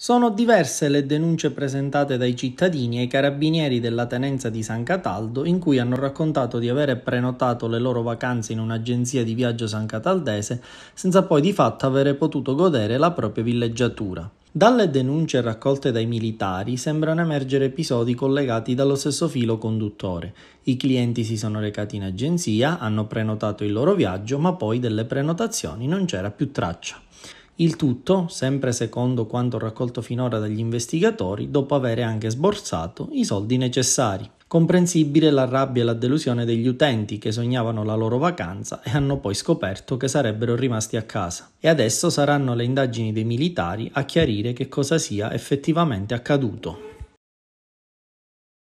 Sono diverse le denunce presentate dai cittadini ai carabinieri della tenenza di San Cataldo in cui hanno raccontato di avere prenotato le loro vacanze in un'agenzia di viaggio san cataldese, senza poi di fatto avere potuto godere la propria villeggiatura. Dalle denunce raccolte dai militari sembrano emergere episodi collegati dallo stesso filo conduttore. I clienti si sono recati in agenzia, hanno prenotato il loro viaggio, ma poi delle prenotazioni non c'era più traccia. Il tutto, sempre secondo quanto raccolto finora dagli investigatori, dopo avere anche sborsato i soldi necessari. Comprensibile la rabbia e la delusione degli utenti che sognavano la loro vacanza e hanno poi scoperto che sarebbero rimasti a casa. E adesso saranno le indagini dei militari a chiarire che cosa sia effettivamente accaduto.